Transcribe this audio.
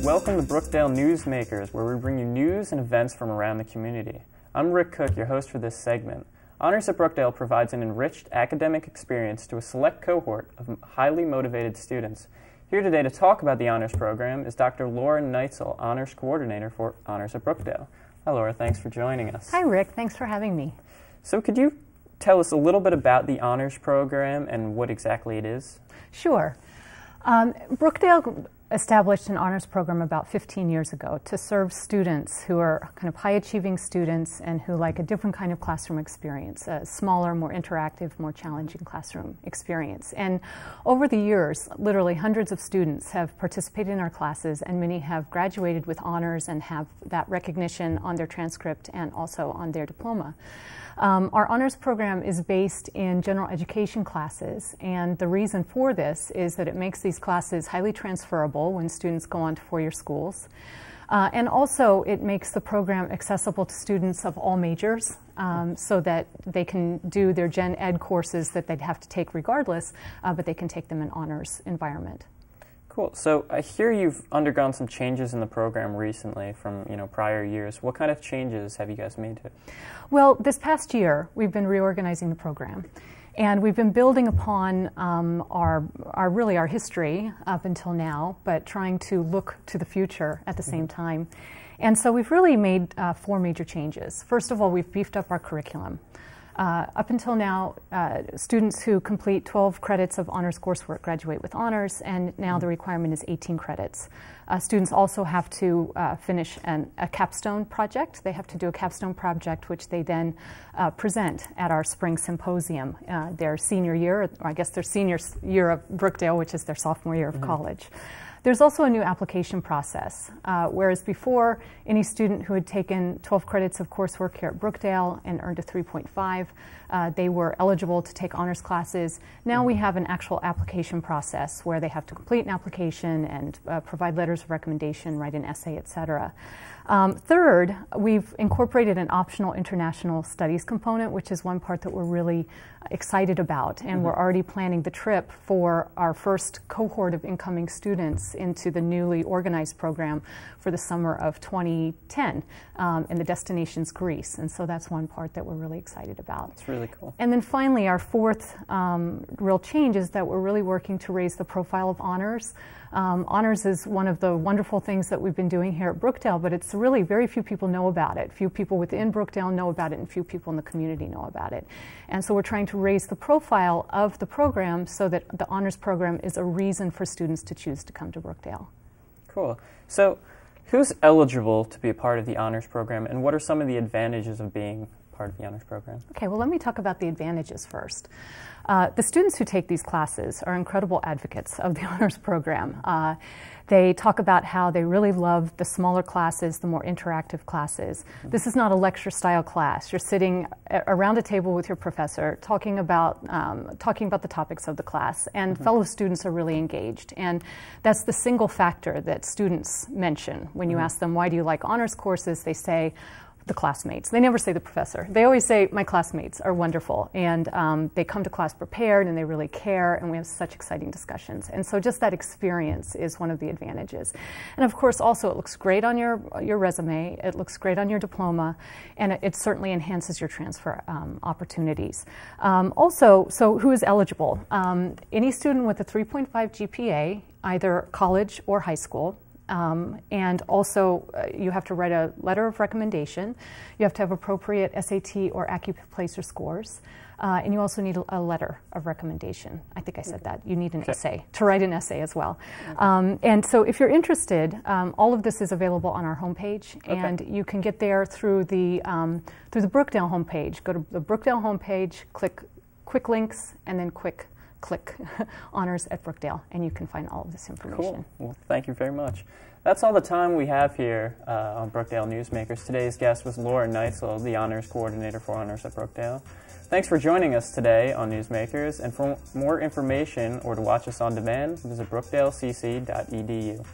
Welcome to Brookdale Newsmakers, where we bring you news and events from around the community. I'm Rick Cook, your host for this segment. Honors at Brookdale provides an enriched academic experience to a select cohort of highly motivated students. Here today to talk about the Honors Program is Dr. Lauren Neitzel, Honors Coordinator for Honors at Brookdale. Hi, Laura, thanks for joining us. Hi, Rick, thanks for having me. So, could you tell us a little bit about the honors program and what exactly it is? Sure. Um, Brookdale established an honors program about 15 years ago to serve students who are kind of high achieving students and who like a different kind of classroom experience, a smaller, more interactive, more challenging classroom experience. And over the years, literally hundreds of students have participated in our classes and many have graduated with honors and have that recognition on their transcript and also on their diploma. Um, our honors program is based in general education classes and the reason for this is that it makes these classes highly transferable when students go on to four-year schools. Uh, and also, it makes the program accessible to students of all majors um, so that they can do their gen ed courses that they'd have to take regardless, uh, but they can take them in honors environment. Cool. So I hear you've undergone some changes in the program recently from you know prior years. What kind of changes have you guys made to it? Well, this past year we've been reorganizing the program, and we've been building upon um, our, our really our history up until now, but trying to look to the future at the mm-hmm. same time. And so we've really made uh, four major changes. First of all, we've beefed up our curriculum. Uh, up until now, uh, students who complete 12 credits of honors coursework graduate with honors, and now the requirement is 18 credits. Uh, students also have to uh, finish an, a capstone project. They have to do a capstone project, which they then uh, present at our spring symposium, uh, their senior year, or I guess their senior year of Brookdale, which is their sophomore year of mm -hmm. college. There's also a new application process, uh, whereas before, any student who had taken 12 credits of coursework here at Brookdale and earned a 3.5, uh, they were eligible to take honors classes. Now we have an actual application process where they have to complete an application and uh, provide letters of recommendation, write an essay, etc. Um, third, we've incorporated an optional international studies component, which is one part that we're really excited about, and mm -hmm. we're mm-hmm. already planning the trip for our first cohort of incoming students into the newly organized program for the summer of 2010, um, and the destination's Greece. And so that's one part that we're really excited about. It's really cool. And then finally, our fourth um, real change is that we're really working to raise the profile of honors. Um, honors is one of the wonderful things that we've been doing here at Brookdale, but it's really very few people know about it. Few people within Brookdale know about it, and few people in the community know about it. And so we're trying to raise the profile of the program so that the honors program is a reason for students to choose to come to Brookdale. Cool. So, who's eligible to be a part of the honors program, and what are some of the advantages of being part of the honors program. Okay, well, let me talk about the advantages first. Uh, the students who take these classes are incredible advocates of the honors program. Uh, they talk about how they really love the smaller classes, the more interactive classes. Mm-hmm. This is not a lecture style class. You're sitting uh, around a table with your professor talking about, um, talking about the topics of the class, and mm -hmm. fellow students are really engaged. And that's the single factor that students mention when you mm -hmm. ask them, why do you like honors courses? They say, the classmates. They never say the professor. They always say, My classmates are wonderful. And um, they come to class prepared and they really care, and we have such exciting discussions. And so, just that experience is one of the advantages. And of course, also, it looks great on your, your resume, it looks great on your diploma, and it, it certainly enhances your transfer um, opportunities. Um, also, so who is eligible? Um, any student with a 3.5 GPA, either college or high school, um, and also, uh, you have to write a letter of recommendation. You have to have appropriate SAT or Accuplacer scores. Uh, and you also need a letter of recommendation. I think I said that. You need an okay. essay to write an essay as well. Mm-hmm. Um, and so, if you're interested, um, all of this is available on our homepage, okay. and you can get there through the um, through the Brookdale homepage. Go to the Brookdale homepage, click Quick Links, and then Quick click honors at Brookdale, and you can find all of this information. Cool. Well, thank you very much. That's all the time we have here uh, on Brookdale Newsmakers. Today's guest was Laura Neitzel, the honors coordinator for honors at Brookdale. Thanks for joining us today on Newsmakers, and for more information or to watch us on demand, visit brookdalecc.edu.